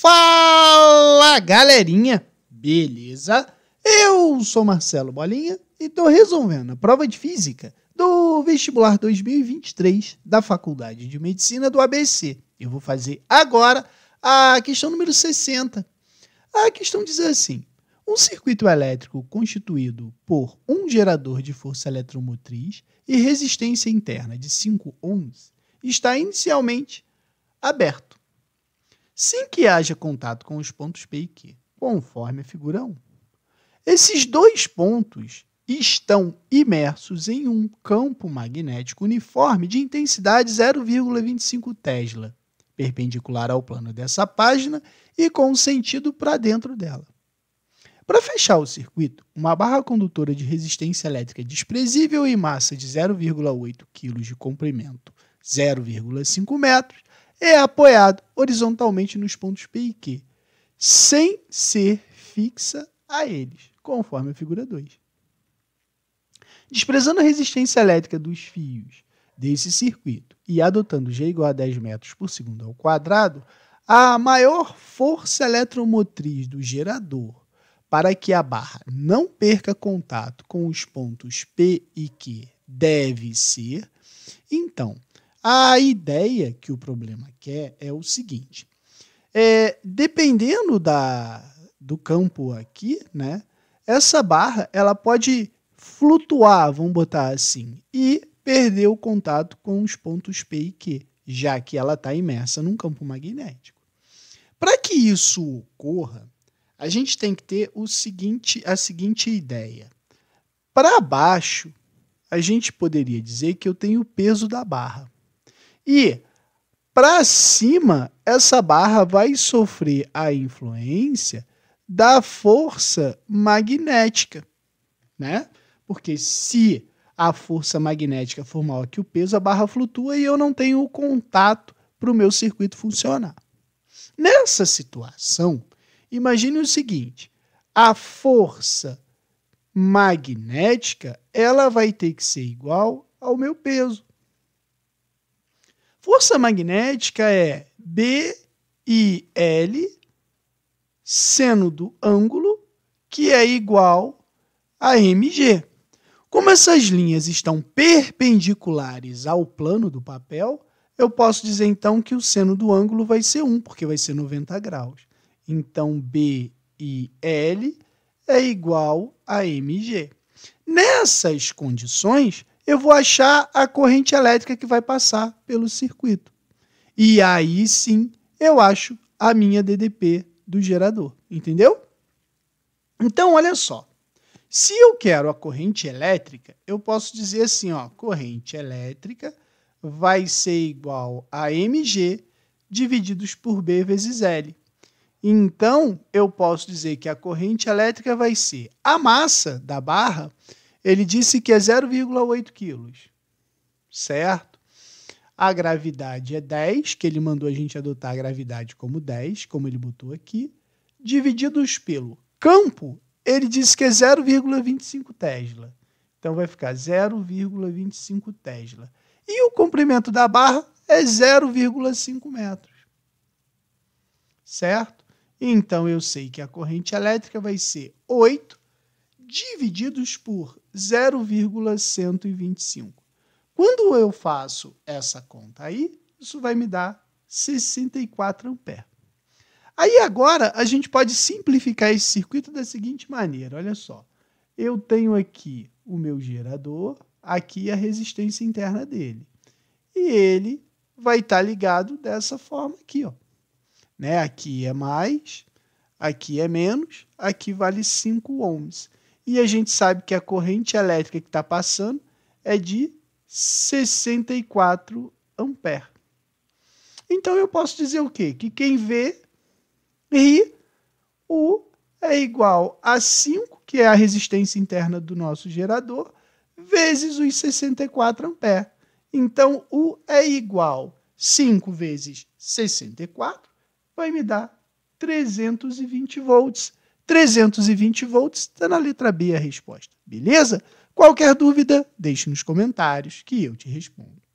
Fala galerinha, beleza? Eu sou Marcelo Bolinha e tô resolvendo a prova de física do vestibular 2023 da Faculdade de Medicina do ABC. Eu vou fazer agora a questão número 60. A questão diz assim: um circuito elétrico constituído por um gerador de força eletromotriz e resistência interna de 5 ohms está inicialmente aberto sem que haja contato com os pontos P e Q, conforme a figura 1. Esses dois pontos estão imersos em um campo magnético uniforme de intensidade 0,25 Tesla, perpendicular ao plano dessa página e com sentido para dentro dela. Para fechar o circuito, uma barra condutora de resistência elétrica desprezível e massa de 0,8 kg de comprimento, 0,5 metros, é apoiado horizontalmente nos pontos P e Q, sem ser fixa a eles, conforme a figura 2. Desprezando a resistência elétrica dos fios desse circuito e adotando G igual a 10 metros por segundo ao quadrado, a maior força eletromotriz do gerador para que a barra não perca contato com os pontos P e Q deve ser, então, a ideia que o problema quer é o seguinte: é, dependendo da, do campo aqui, né, essa barra ela pode flutuar, vamos botar assim, e perder o contato com os pontos P e Q, já que ela está imersa num campo magnético. Para que isso ocorra, a gente tem que ter o seguinte, a seguinte ideia. Para baixo, a gente poderia dizer que eu tenho o peso da barra. E para cima, essa barra vai sofrer a influência da força magnética, né? Porque se a força magnética for maior que o peso, a barra flutua e eu não tenho contato para o meu circuito funcionar. Nessa situação, imagine o seguinte: a força magnética ela vai ter que ser igual ao meu peso. Força magnética é BIL seno do ângulo, que é igual a MG. Como essas linhas estão perpendiculares ao plano do papel, eu posso dizer então que o seno do ângulo vai ser 1, porque vai ser 90 graus. Então, BIL é igual a MG. Nessas condições, eu vou achar a corrente elétrica que vai passar pelo circuito. E aí sim eu acho a minha DDP do gerador, entendeu? Então, olha só. Se eu quero a corrente elétrica, eu posso dizer assim, ó, corrente elétrica vai ser igual a mg divididos por B vezes L. Então, eu posso dizer que a corrente elétrica vai ser a massa da barra ele disse que é 0,8 quilos, certo? A gravidade é 10, que ele mandou a gente adotar a gravidade como 10, como ele botou aqui, divididos pelo campo, ele disse que é 0,25 Tesla. Então vai ficar 0,25 Tesla. E o comprimento da barra é 0,5 metros. Certo? Então eu sei que a corrente elétrica vai ser 8 divididos por 0,125. Quando eu faço essa conta aí, isso vai me dar 64 ampere. Aí agora a gente pode simplificar esse circuito da seguinte maneira, olha só. Eu tenho aqui o meu gerador, aqui a resistência interna dele. E ele vai estar tá ligado dessa forma aqui, ó. Né? Aqui é mais, aqui é menos, aqui vale 5 ohms. E a gente sabe que a corrente elétrica que está passando é de 64 ampere. Então eu posso dizer o quê? Que quem vê ri, U é igual a 5, que é a resistência interna do nosso gerador, vezes os 64 ampere. Então U é igual 5 vezes 64 vai me dar 320 volts. 320 volts, está na letra B a resposta. Beleza? Qualquer dúvida, deixe nos comentários que eu te respondo.